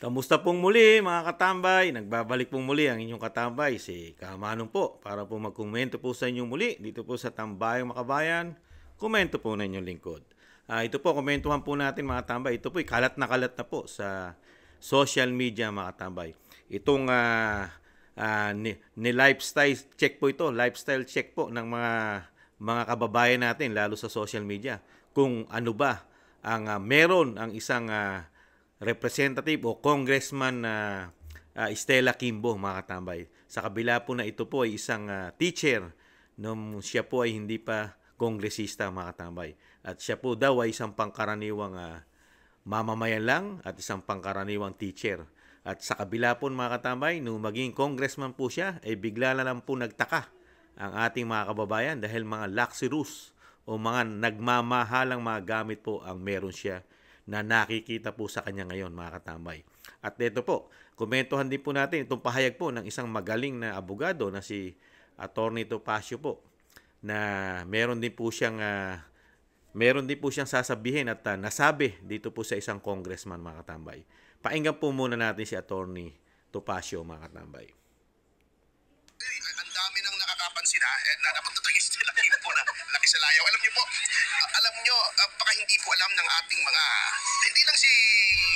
Kamusta pong muli mga katambay? Nagbabalik pong muli ang inyong katambay, si Kamanong po. Para po magkomento po sa inyo muli dito po sa Tambayang Makabayan, komento po na inyong lingkod. Uh, ito po, komentuhan po natin mga tambay. Ito po, kalat na kalat na po sa social media mga katambay. Itong uh, uh, ni, ni lifestyle check po ito, lifestyle check po ng mga mga kababayan natin lalo sa social media kung ano ba ang uh, meron ang isang uh, representative o congressman na uh, uh, Stella Kimbo mga katambay. Sa kabila po na ito po ay isang uh, teacher nung siya po ay hindi pa kongresista mga katambay. At siya po daw ay isang pangkaraniwang uh, mamamayan lang at isang pangkaraniwang teacher. At sa kabila po mga katambay, nung maging congressman po siya, ay bigla na lang po nagtaka ang ating mga kababayan dahil mga laxirus o mga nagmamahalang mga gamit po ang meron siya na nakikita po sa kanya ngayon mga katambay. At dito po, komentuhan din po natin itong pahayag po ng isang magaling na abogado na si Attorney Topacio po na meron din po siyang uh, meron din po siyang sasabihin at uh, nasabi dito po sa isang congressman mga katambay. Painggan po muna natin si Attorney Topacio mga katambay. ang dami nang nakakapansin ha, ah. eh, na napuntatagis sila sa layaw. Alam niyo po, alam niyo, uh, baka hindi po alam ng ating mga, hindi lang si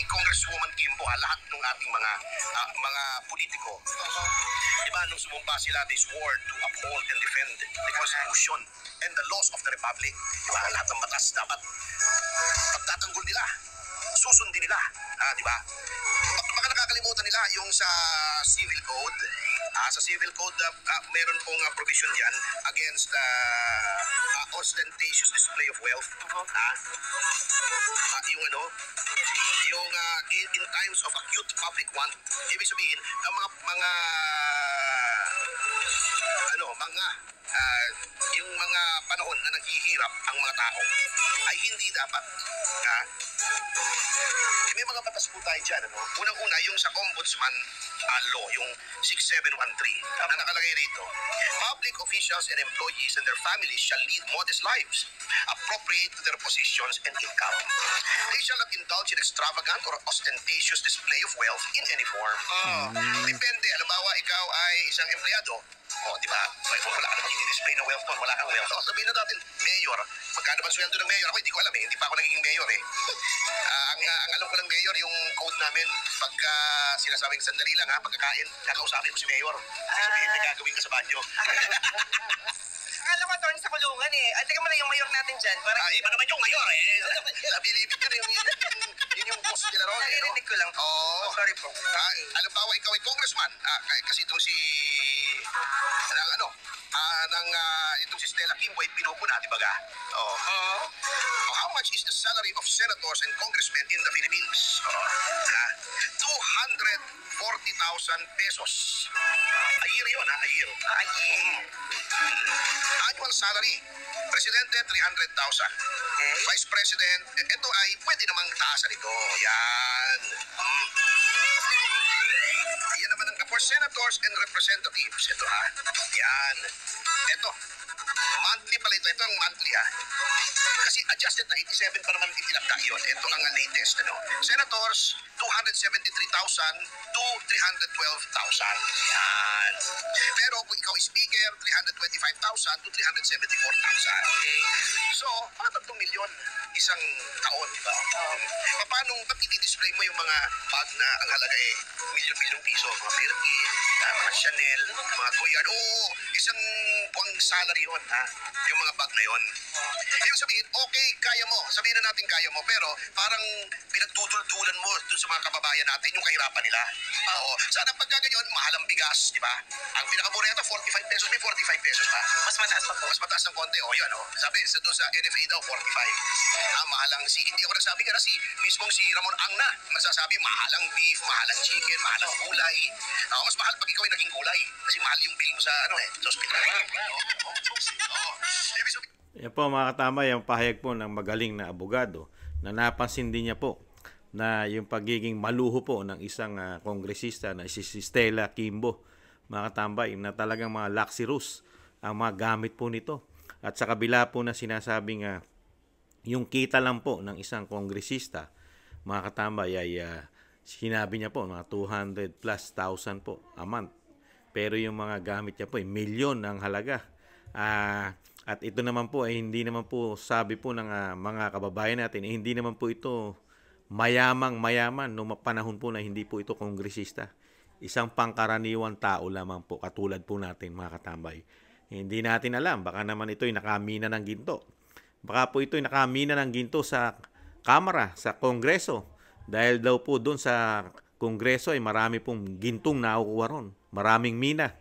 Congresswoman Kim po, ah, lahat ng ating mga uh, mga politiko. Di ba, nung sumumpa sila, they swore to uphold and defend the Constitution and the laws of the Republic. Di lahat ng batas dapat pagtatanggol nila, susundin nila. Ah, di ba? Baka nakakalimutan nila yung sa civil code, uh, sa civil code uh, uh, meron pong uh, provision yan against uh, ostentatious display of wealth. Uh-huh. Ah, yung ano, yung uh, in, in times of acute public want, ibig sabihin, ang mga, mga ano, mga uh, yung mga panahon na naghihirap ang mga tao ay hindi dapat ha? Eh, may mga batas po tayo dyan ano? unang-una yung sa ombudsman uh, law yung 6713 na nakalagay rito public officials and employees and their families shall lead modest lives appropriate to their positions and income they shall not indulge in extravagant or ostentatious display of wealth in any form uh, depende alam ikaw ay isang empleyado mo, di ba? May phone, wala ka namang i-display ng wealth mo, wala kang wealth. So, sabihin na natin, mayor, magkano ba sweldo ng mayor? Ako hindi ko alam eh, hindi pa ako naging mayor eh. uh, ang, uh, ang alam ko lang mayor, yung code namin, pagka uh, sinasabing sandali lang ha, pagkakain, kakausapin ko si mayor. Kasi sabihin, may ah. gagawin ka sa banyo. Akala ko doon sa kulungan eh. At teka mo na yung mayor natin dyan. Parang... Ah, iba naman yung mayor eh. Nabilibig ka na yung... Eh. Yun yung consideration. eh, no? Narinig ko lang. Oo. Oh, sorry po. Ah, alam ba, ikaw ay congressman. Ah, kasi itong si... Ng ano? Ah, nang ah, itong si Stella Kim, ay pinuko na, di ba ga? Oo. Oh. Oo. Oh much is the salary of senators and congressmen in the Philippines? Uh, 240,000 pesos. A year yun, ha? A year. A year. Mm-hmm. Annual salary, Presidente, 300,000. Okay. Vice President, ito e-, ay pwede namang taasan ito. Yan. Mm. Yan naman ang for senators and representatives. Ito ha. Yan. Ito monthly pala ito. Ito ang monthly ah. Kasi adjusted na 87 pa naman itinakda yun. Ito ang latest. Ano. Senators, 273,000 to 312,000. Yan. Pero kung ikaw speaker, 325,000 to 374,000. Okay? So, mga 3 milyon isang taon, di ba? Um, paano ba't i-display mo yung mga bag na ang halaga eh, milyon-milyong piso, mga Birkin, uh, mga Chanel, mga Goyard. Oo, isang buwang salary yun, ha? Yung mga bag na yun. Ibig sabihin, okay, kaya mo. Sabihin na natin kaya mo, pero parang pinagduduldulan mo dun sa mga kababayan natin yung kahirapan nila. Oo. Sana pagka ganyan, mahal ang bigas, di ba? Ang pinakamura yata, 45 pesos, may 45 pesos pa. Mas mataas pa po. Mas mataas ng konti. O oh, yun, o. Oh. Sabi, sa doon sa NFA daw, 45. Ah, mahalang si, hindi ako nagsabi nga na si, mismong si Ramon Ang na, masasabi, mahalang beef, mahalang chicken, mahalang gulay. Ah, mas mahal pag ikaw ay naging gulay. Kasi mahal yung bill mo sa, ano eh, sa hospital. Oo. Oh, Yan po mga katama, yung pahayag po ng magaling na abogado na napansin din niya po na yung pagiging maluho po ng isang uh, kongresista na si Stella Kimbo mga katambay na talagang mga laxirus ang mga gamit po nito. At sa kabila po na sinasabing uh, yung kita lang po ng isang kongresista, mga katambay ay uh, sinabi niya po mga 200 plus thousand po a month. Pero yung mga gamit niya po ay milyon ang halaga. Uh, at ito naman po ay hindi naman po sabi po ng uh, mga kababayan natin, eh, hindi naman po ito mayamang mayaman no panahon po na hindi po ito kongresista isang pangkaraniwang tao lamang po katulad po natin mga katambay. Hindi natin alam, baka naman ito'y nakamina ng ginto. Baka po ito'y nakamina ng ginto sa Kamara, sa Kongreso. Dahil daw po doon sa Kongreso ay marami pong gintong nakukuha ron. Maraming mina.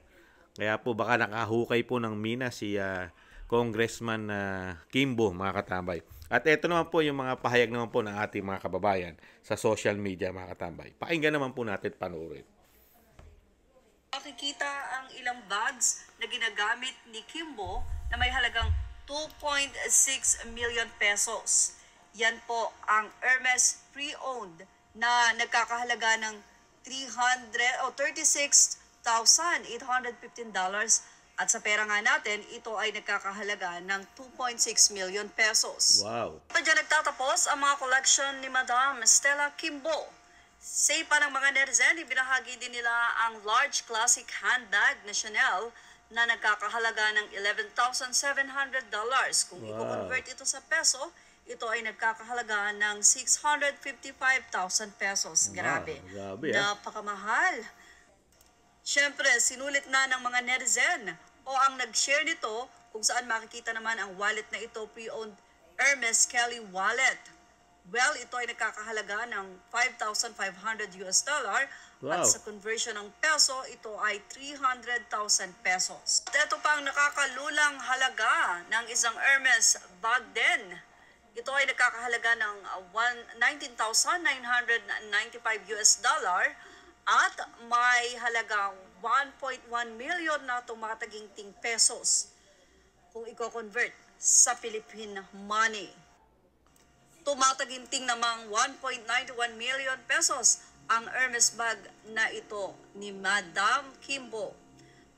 Kaya po baka nakahukay po ng mina si uh, Congressman uh, Kimbo mga katambay. At ito naman po yung mga pahayag naman po ng ating mga kababayan sa social media mga katambay. Pakinggan naman po natin panoorin makikita ang ilang bags na ginagamit ni Kimbo na may halagang 2.6 million pesos. Yan po ang Hermes pre-owned na nagkakahalaga ng 300 o oh, 36,815 dollars at sa pera nga natin, ito ay nagkakahalaga ng 2.6 million pesos. Wow. Diyan nagtatapos ang mga collection ni Madam Stella Kimbo. Say pa ng mga netizen, ibinahagi din nila ang large classic handbag na Chanel na nagkakahalaga ng $11,700. Kung wow. i-convert ito sa peso, ito ay nagkakahalaga ng 655,000 pesos. Grabe. Wow, grabe eh. Napakamahal. Siyempre, sinulit na ng mga netizen o ang nag-share nito kung saan makikita naman ang wallet na ito pre-owned Hermes Kelly Wallet. Well, ito ay nagkakahalaga ng 5,500 US dollar wow. at sa conversion ng peso, ito ay 300,000 pesos. At ito pa ang nakakalulang halaga ng isang Hermes bag din. Ito ay nagkakahalaga ng 19,995 uh, US dollar at may halagang 1.1 million na tumataging ting pesos kung i-convert sa Philippine money. Tumataginting namang 1.91 million pesos ang Hermes bag na ito ni Madam Kimbo.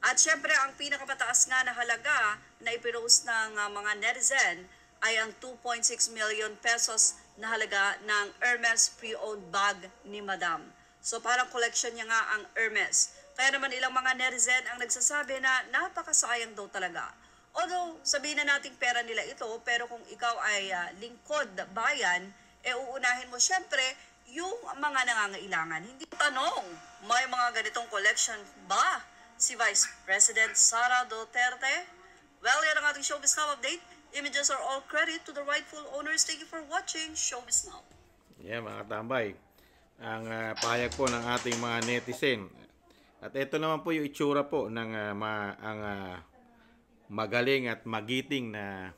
At syempre, ang pinakamataas nga na halaga na ipinost ng uh, mga netizen ay ang 2.6 million pesos na halaga ng Hermes pre-owned bag ni Madam. So parang collection niya nga ang Hermes. Kaya naman ilang mga netizen ang nagsasabi na napakasayang daw talaga Although, sabihin na nating pera nila ito, pero kung ikaw ay uh, lingkod bayan, e eh, uunahin mo syempre yung mga nangangailangan. Hindi tanong, may mga ganitong collection ba si Vice President Sara Duterte? Well, yan ang ating Showbiz Now update. Images are all credit to the rightful owners. Thank you for watching Showbiz Now. Yeah, mga tambay. Ang uh, pahayag po ng ating mga netizen. At ito naman po yung itsura po ng uh, ma, ang uh, magaling at magiting na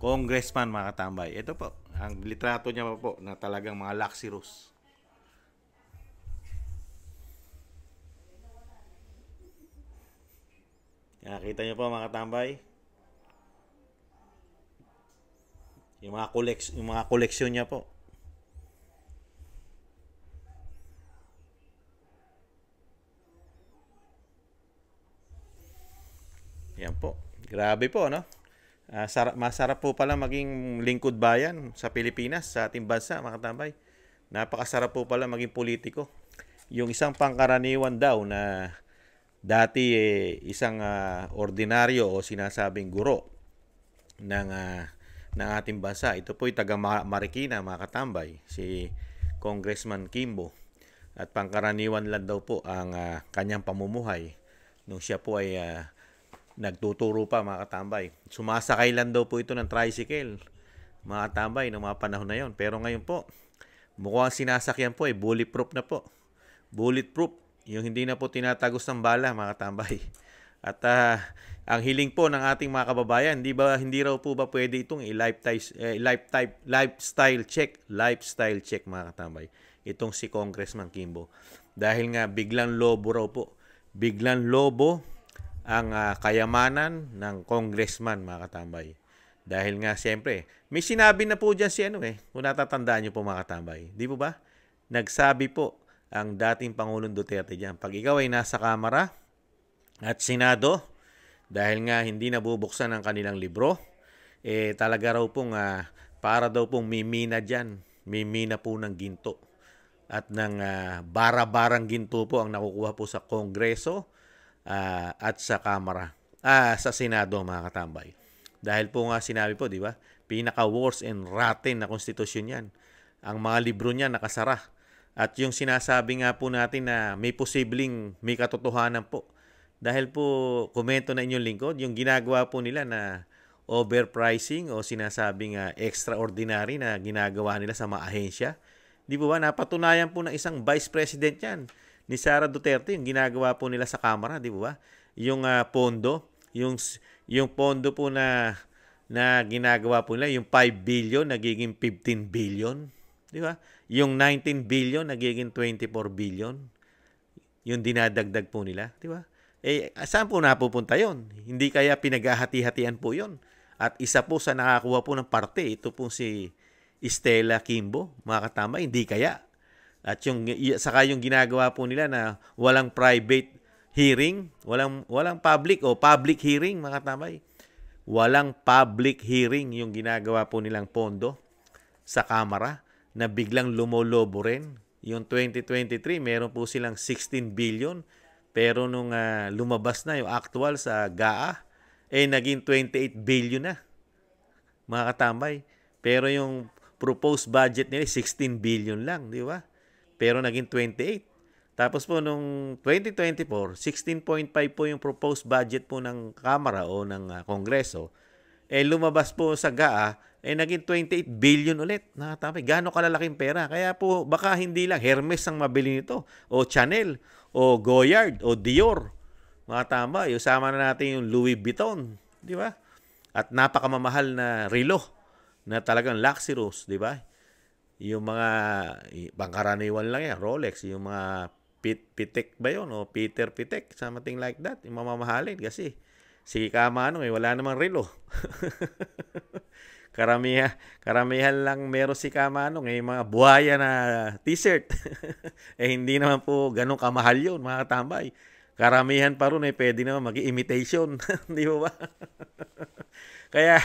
congressman mga katambay. Ito po, ang litrato niya po na talagang mga laksirus. Nakita niyo po mga katambay. Yung mga, koleks, yung mga koleksyon niya po. Grabe po, no? Uh, ah, sarap, masarap po pala maging lingkod bayan sa Pilipinas, sa ating bansa, mga tambay. Napakasarap po pala maging politiko. Yung isang pangkaraniwan daw na dati eh, isang uh, ordinaryo o sinasabing guro ng uh, ng ating bansa. Ito po ay taga Marikina, mga katambay, si Congressman Kimbo. At pangkaraniwan lang daw po ang uh, kanyang pamumuhay nung siya po ay uh, Nagtuturo pa mga katambay. Sumasakay lang daw po ito ng tricycle mga katambay ng mga panahon na yon. Pero ngayon po, mukhang sinasakyan po ay eh, bulletproof na po. Bulletproof, yung hindi na po tinatagos ng bala mga katambay. At uh, ang hiling po ng ating mga kababayan, di ba hindi raw po ba pwede itong i-lifetime eh, lifestyle check, lifestyle check mga katambay. Itong si Congressman Kimbo. Dahil nga biglang lobo raw po. Biglang lobo ang uh, kayamanan ng congressman mga katambay. Dahil nga siyempre, may sinabi na po dyan si ano eh, kung natatandaan nyo po mga katambay. Di po ba? Nagsabi po ang dating Pangulong Duterte dyan, pag ikaw ay nasa Kamara at Senado, dahil nga hindi nabubuksan ang kanilang libro, eh talaga raw pong uh, para daw pong mimina dyan, mimina po ng ginto at ng uh, bara-barang ginto po ang nakukuha po sa Kongreso uh, at sa kamera uh, ah, sa Senado mga katambay. Dahil po nga sinabi po, di ba, pinaka-worst and rotten na konstitusyon yan. Ang mga libro niya nakasara. At yung sinasabi nga po natin na may posibleng may katotohanan po. Dahil po, komento na inyong lingkod, yung ginagawa po nila na overpricing o sinasabing uh, extraordinary na ginagawa nila sa mga ahensya. Di po ba? Napatunayan po ng isang vice president yan ni Sara Duterte, yung ginagawa po nila sa Kamara, di ba? Yung uh, pondo, yung, yung pondo po na, na ginagawa po nila, yung 5 billion, nagiging 15 billion. Di ba? Yung 19 billion, nagiging 24 billion. Yung dinadagdag po nila, di ba? Eh, saan po napupunta yon? Hindi kaya pinaghahati-hatian po yon. At isa po sa nakakuha po ng parte, ito po si Estela Kimbo, mga katama, hindi kaya at yung saka yung ginagawa po nila na walang private hearing, walang walang public o public hearing mga tambay. Walang public hearing yung ginagawa po nilang pondo sa kamera na biglang lumolobo rin. Yung 2023, meron po silang 16 billion pero nung uh, lumabas na yung actual sa GAA, eh naging 28 billion na. Mga katambay. Pero yung proposed budget nila 16 billion lang, di ba? pero naging 28. Tapos po nung 2024, 16.5 po yung proposed budget po ng Kamara o ng uh, Kongreso. Eh lumabas po sa GAA, eh naging 28 billion ulit. Nakatapay, gaano kalalaking pera. Kaya po baka hindi lang Hermes ang mabili nito o Chanel o Goyard o Dior. Mga tama, usama na natin yung Louis Vuitton, di ba? At napakamamahal na relo na talagang luxurious, di ba? yung mga pangkaraniwan lang yan, Rolex, yung mga pit, pitek ba yun, o Peter Pitek, something like that, yung mamamahalin kasi si Kamano eh, wala namang relo. karamihan, karamihan lang meron si Kamano eh, mga buhaya na t-shirt. eh hindi naman po ganun kamahal yun, mga tambay. Karamihan pa ron eh, pwede naman mag-imitation. Hindi ba? Kaya,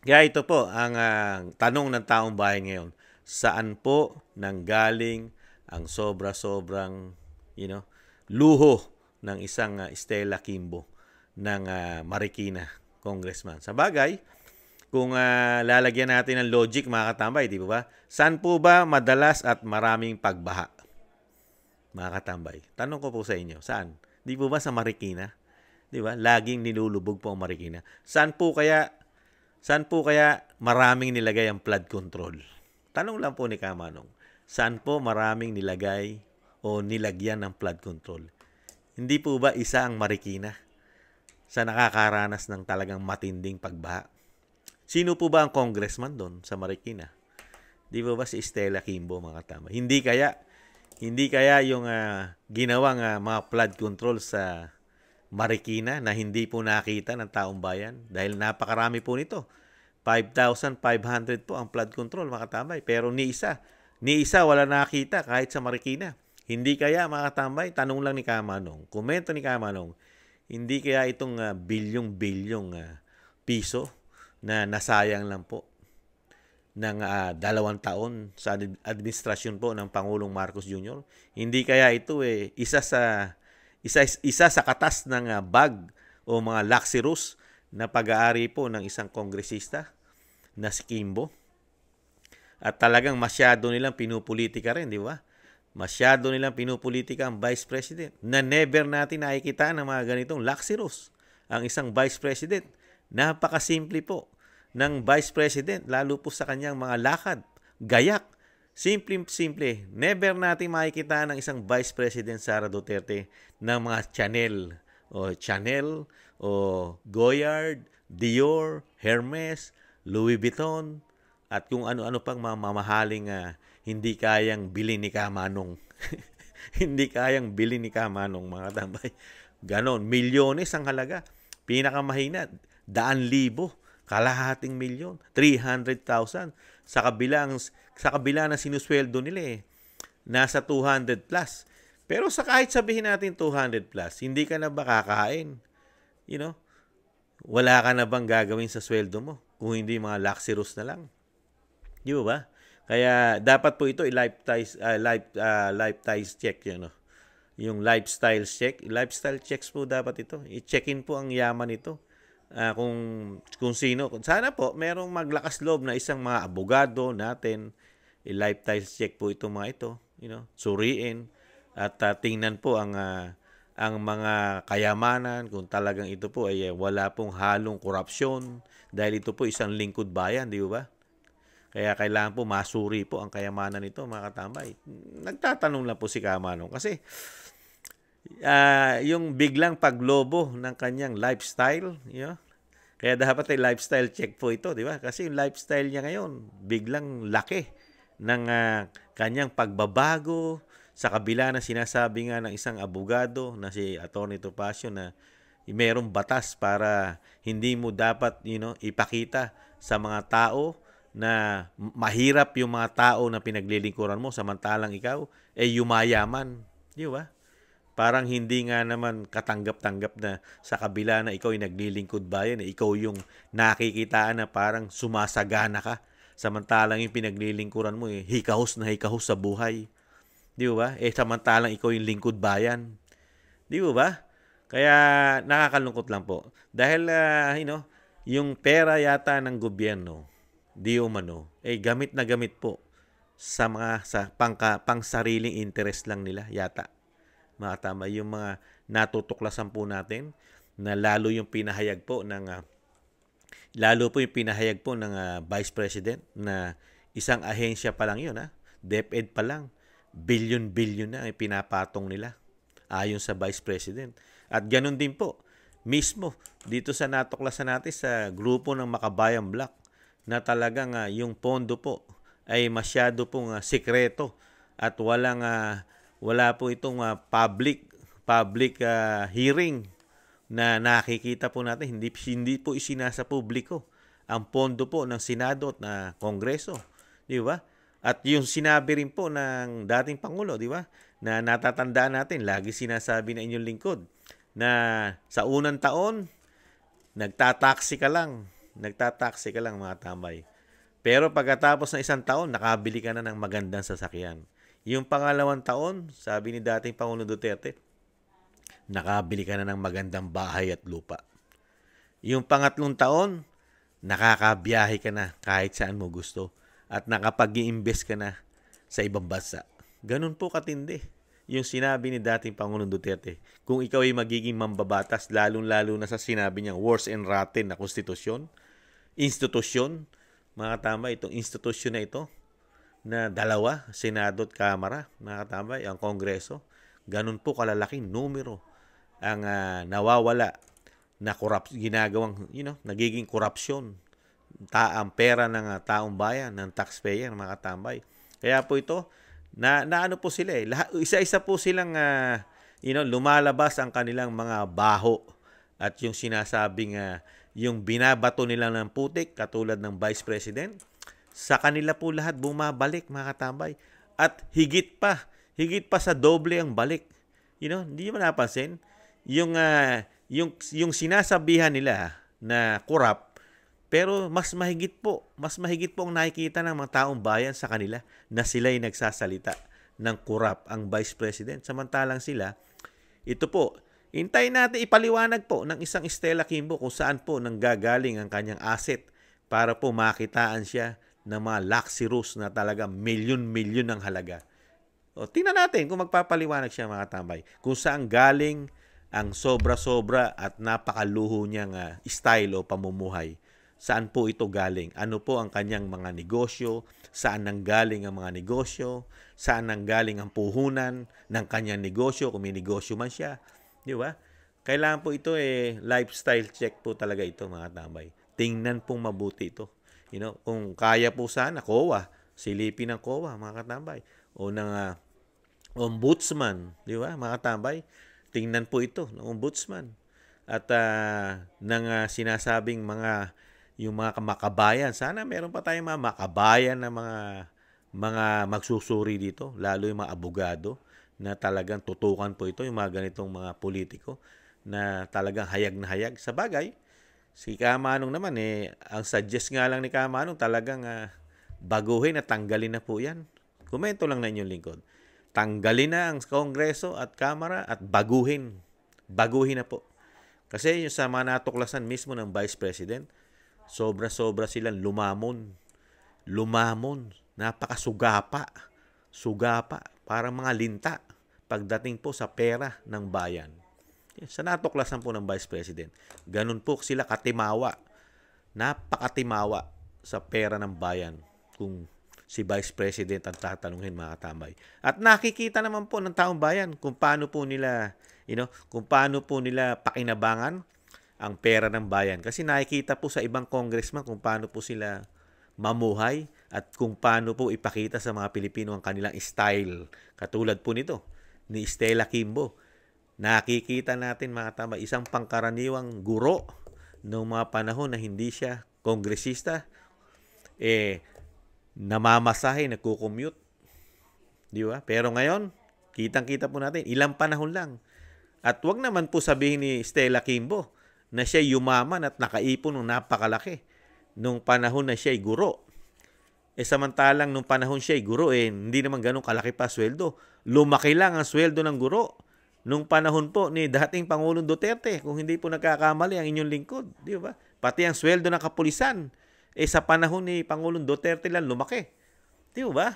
kaya ito po ang uh, tanong ng taong bahay ngayon. Saan po nanggaling ang sobra-sobrang you know, luho ng isang uh, Stella Kimbo ng uh, Marikina congressman. Sa bagay, kung uh, lalagyan natin ng logic mga katambay, di ba? Saan po ba madalas at maraming pagbaha? Mga katambay, tanong ko po sa inyo, saan? Di po ba sa Marikina? Di ba? Laging nilulubog po ang Marikina. Saan po kaya Saan po kaya maraming nilagay ang flood control? Tanong lang po ni Kamanong, saan po maraming nilagay o nilagyan ng flood control? Hindi po ba isa ang Marikina sa nakakaranas ng talagang matinding pagbaha? Sino po ba ang congressman doon sa Marikina? Di ba ba si Stella Kimbo mga tama? Hindi kaya hindi kaya yung uh, ah, ginawang uh, mga flood control sa Marikina na hindi po nakita ng taong bayan dahil napakarami po nito. 5,500 po ang flood control mga Pero ni isa, ni isa wala nakita kahit sa Marikina. Hindi kaya mga tanong lang ni Kamanong, komento ni Kamanong, hindi kaya itong uh, bilyong-bilyong uh, piso na nasayang lang po ng uh, dalawang taon sa administrasyon po ng Pangulong Marcos Jr. Hindi kaya ito eh isa sa isa, isa sa katas ng ah, bag o mga laxirus na pag-aari po ng isang kongresista na si Kimbo. At talagang masyado nilang pinupolitika rin, di ba? Masyado nilang pinupolitika ang vice president na never natin nakikita ng mga ganitong laxirus ang isang vice president. Napakasimple po ng vice president, lalo po sa kanyang mga lakad, gayak, Simple-simple, never natin makikita ng isang Vice President Sara Duterte ng mga Chanel o Chanel o Goyard, Dior, Hermes, Louis Vuitton at kung ano-ano pang mamahaling uh, hindi kayang bilhin ni Kamanong. hindi kayang bilhin ni Kamanong mga tambay. Ganon, milyones ang halaga. Pinakamahina, daan libo, kalahating milyon, 300,000. Sa kabilang sa kabila ng sinusweldo nila eh. Nasa 200 plus. Pero sa kahit sabihin natin 200 plus, hindi ka na ba kakain? You know? Wala ka na bang gagawin sa sweldo mo? Kung hindi mga laxirus na lang. Di ba ba? Kaya dapat po ito i-lifetime uh, ah, life, uh, ah, lifetime check 'yan, Know? yung lifestyle check. Lifestyle checks po dapat ito. I-check-in po ang yaman nito. Uh, ah, kung, kung sino. Sana po, merong maglakas loob na isang mga abogado natin i-life check po itong mga ito, you know, suriin at uh, tingnan po ang uh, ang mga kayamanan kung talagang ito po ay eh, wala pong halong korupsyon dahil ito po isang lingkod bayan, di ba? Kaya kailangan po masuri po ang kayamanan nito mga katambay. Nagtatanong lang po si Kamanong kasi uh, yung biglang paglobo ng kanyang lifestyle, you know, kaya dapat ay lifestyle check po ito, di ba? Kasi yung lifestyle niya ngayon, biglang laki ng uh, kanyang pagbabago sa kabila ng sinasabi nga ng isang abogado na si Attorney Topacio na mayroong batas para hindi mo dapat you know, ipakita sa mga tao na mahirap yung mga tao na pinaglilingkuran mo samantalang ikaw ay eh, yumayaman. Di ba? Parang hindi nga naman katanggap-tanggap na sa kabila na ikaw ay naglilingkod bayan, na eh, ikaw yung nakikitaan na parang sumasagana ka Samantalang yung pinaglilingkuran mo, eh, hikahos na hikahos sa buhay. Di ba? Eh, samantalang ikaw yung lingkod bayan. Di ba? Kaya nakakalungkot lang po. Dahil, uh, you know, yung pera yata ng gobyerno, di umano, eh gamit na gamit po sa mga sa pangka, pang sariling interest lang nila yata. Mga tama, yung mga natutuklasan po natin na lalo yung pinahayag po ng uh, Lalo po yung pinahayag po ng uh, Vice President na isang ahensya pa lang yun, ha? Ah. DepEd pa lang. Billion-billion na ang pinapatong nila ayon sa Vice President. At ganun din po, mismo dito sa natuklasan natin sa grupo ng Makabayan Black na talagang uh, yung pondo po ay masyado pong uh, sikreto at walang uh, wala po itong uh, public public uh, hearing na nakikita po natin hindi hindi po isinasa publiko ang pondo po ng Senado at na Kongreso, di ba? At yung sinabi rin po ng dating pangulo, di ba? Na natatandaan natin, lagi sinasabi na inyong lingkod na sa unang taon nagtataksi ka lang, nagtataksi ka lang mga tambay. Pero pagkatapos ng isang taon, nakabili ka na ng magandang sasakyan. Yung pangalawang taon, sabi ni dating Pangulo Duterte, nakabili ka na ng magandang bahay at lupa. Yung pangatlong taon, nakakabiyahe ka na kahit saan mo gusto at nakapag invest ka na sa ibang bansa. Ganun po katindi yung sinabi ni dating Pangulong Duterte. Kung ikaw ay magiging mambabatas, lalong-lalo na sa sinabi niya, worse and rotten na konstitusyon, institusyon, mga katambay, itong institusyon na ito, na dalawa, Senado at Kamara, mga katambay, ang Kongreso, ganun po kalalaking numero ang uh, nawawala na korup- ginagawang, you know, nagiging korupsyon. Ta- ang pera ng uh, taong bayan, ng taxpayer, mga katambay. Kaya po ito, na, na ano po sila eh. Lahat, isa-isa po silang, uh, you know, lumalabas ang kanilang mga baho at yung sinasabing uh, yung binabato nila ng putik katulad ng Vice President, sa kanila po lahat bumabalik mga katambay. At higit pa, higit pa sa doble ang balik. You know, hindi mo napansin yung uh, yung yung sinasabihan nila na corrupt pero mas mahigit po, mas mahigit po ang nakikita ng mga taong bayan sa kanila na sila'y nagsasalita ng corrupt ang vice president. Samantalang sila, ito po, hintay natin ipaliwanag po ng isang Stella Kimbo kung saan po nanggagaling ang kanyang asset para po makitaan siya ng mga luxurious na talaga milyon-milyon ng halaga. O, tingnan natin kung magpapaliwanag siya mga tambay. Kung saan galing ang sobra-sobra at napakaluho niyang uh, style o pamumuhay. Saan po ito galing? Ano po ang kanyang mga negosyo? Saan nang galing ang mga negosyo? Saan nang galing ang puhunan ng kanyang negosyo kung may negosyo man siya? Di ba? Kailangan po ito eh lifestyle check po talaga ito mga tambay. Tingnan pong mabuti ito. You know, kung kaya po sana kowa, silipin ng kowa mga katambay o ng uh, ombudsman, di ba? Mga katambay tingnan po ito ng ombudsman at uh, ah, ng uh, ah, sinasabing mga yung mga makabayan. Sana meron pa tayong mga makabayan na mga mga magsusuri dito, lalo yung mga abogado na talagang tutukan po ito, yung mga ganitong mga politiko na talagang hayag na hayag. Sa bagay, si Kamanong naman eh, ang suggest nga lang ni Kamanong talagang uh, baguhin at tanggalin na po yan. Komento lang na inyong lingkod tanggalin na ang Kongreso at Kamara at baguhin. Baguhin na po. Kasi yung sa mga natuklasan mismo ng Vice President, sobra-sobra silang lumamon. Lumamon. Napakasugapa. Sugapa. Parang mga linta pagdating po sa pera ng bayan. Sa natuklasan po ng Vice President, ganun po sila katimawa. Napakatimawa sa pera ng bayan. Kung si Vice President ang tatanungin mga katambay. At nakikita naman po ng taong bayan kung paano po nila, you know, kung paano po nila pakinabangan ang pera ng bayan. Kasi nakikita po sa ibang congressman kung paano po sila mamuhay at kung paano po ipakita sa mga Pilipino ang kanilang style. Katulad po nito ni Stella Kimbo. Nakikita natin mga tama, isang pangkaraniwang guro noong mga panahon na hindi siya kongresista, eh, namamasahe, nagko-commute. Di ba? Pero ngayon, kitang-kita po natin, ilang panahon lang. At wag naman po sabihin ni Stella Kimbo na siya yumaman at nakaipon ng napakalaki nung panahon na siya ay guro. E samantalang nung panahon siya guro, eh, hindi naman ganun kalaki pa sweldo. Lumaki lang ang sweldo ng guro nung panahon po ni dating Pangulong Duterte, kung hindi po nagkakamali ang inyong lingkod, di ba? Pati ang sweldo ng kapulisan, eh sa panahon ni Pangulong Duterte lang lumaki. Di ba?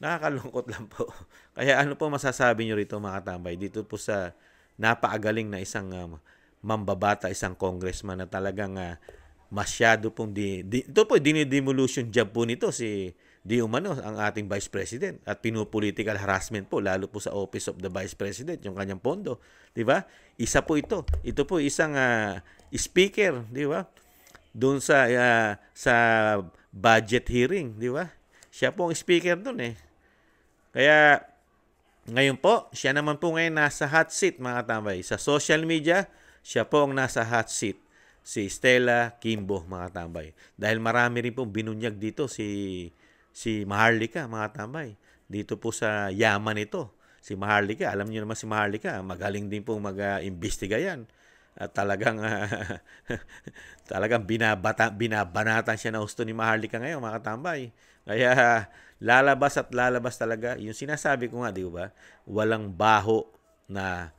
Nakakalungkot lang po. Kaya ano po masasabi nyo rito mga tambay? Dito po sa napaagaling na isang um, mambabata, isang congressman na talagang uh, masyado pong di, di ito po dinidemolition job po nito si di umano ang ating vice president at pinupolitical harassment po lalo po sa office of the vice president yung kanyang pondo di ba isa po ito ito po isang uh, speaker di ba doon sa uh, sa budget hearing, di ba? Siya po ang speaker doon eh. Kaya ngayon po, siya naman po ngayon nasa hot seat mga tambay. Sa social media, siya po ang nasa hot seat. Si Stella Kimbo mga tambay. Dahil marami rin pong binunyag dito si si Maharlika mga tambay. Dito po sa yaman ito. Si Maharlika, alam niyo naman si Maharlika, magaling din pong mag-imbestiga ah, yan uh, talagang uh, talagang binabata binabanatan siya na gusto ni Maharlika ngayon mga katambay. Kaya lalabas at lalabas talaga. Yung sinasabi ko nga, di ba? Walang baho na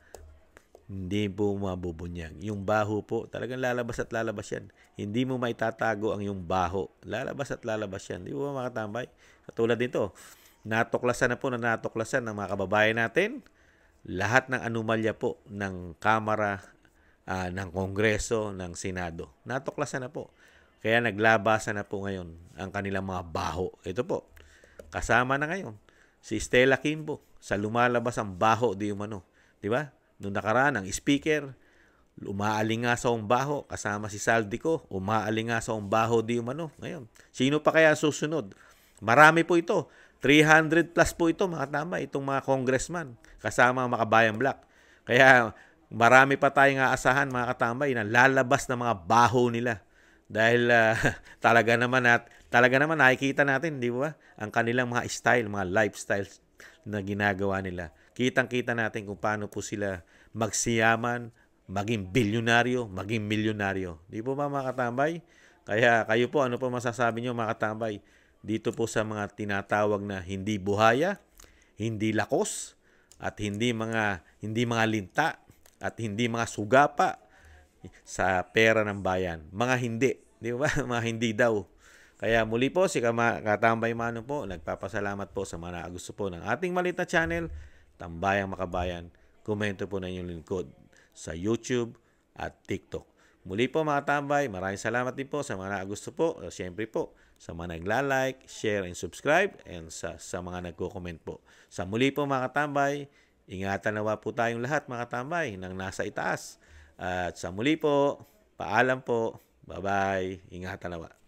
hindi po mabubunyag. Yung baho po, talagang lalabas at lalabas yan. Hindi mo maitatago ang yung baho. Lalabas at lalabas yan. Di ba mga katambay? Katulad nito, natuklasan na po na natuklasan ng mga kababayan natin lahat ng anomalya po ng kamera uh, ng Kongreso, ng Senado. Natuklasan na po. Kaya naglabasa na po ngayon ang kanilang mga baho. Ito po, kasama na ngayon si Stella Kimbo sa lumalabas ang baho di umano. Di ba? Noong nakaraan, ang speaker, umaaling nga sa baho, kasama si Saldico, umaaling nga sa baho di umano. Ngayon, sino pa kaya susunod? Marami po ito. 300 plus po ito mga tama, itong mga congressman, kasama ang makabayang black. Kaya marami pa tayong aasahan mga katambay na lalabas ng mga baho nila. Dahil uh, talaga naman at talaga naman nakikita natin, di ba? Ang kanilang mga style, mga lifestyles na ginagawa nila. Kitang-kita natin kung paano po sila magsiyaman, maging bilyonaryo, maging milyonaryo. Di po ba mga katambay? Kaya kayo po, ano po masasabi nyo mga katambay? Dito po sa mga tinatawag na hindi buhaya, hindi lakos, at hindi mga hindi mga linta at hindi mga suga pa sa pera ng bayan. Mga hindi, di ba? mga hindi daw. Kaya muli po, si Katambay Mano po, nagpapasalamat po sa mga gusto po ng ating malita na channel, Tambayang Makabayan. Komento po na inyong lingkod sa YouTube at TikTok. Muli po mga tambay, maraming salamat din po sa mga gusto po. Siyempre po, sa mga nagla-like, share, and subscribe, and sa, sa mga nagko-comment po. Sa muli po mga tambay, Ingatan nawa po tayong lahat mga tambay ng nasa itaas. At sa muli po, paalam po. Bye-bye. Ingatan nawa.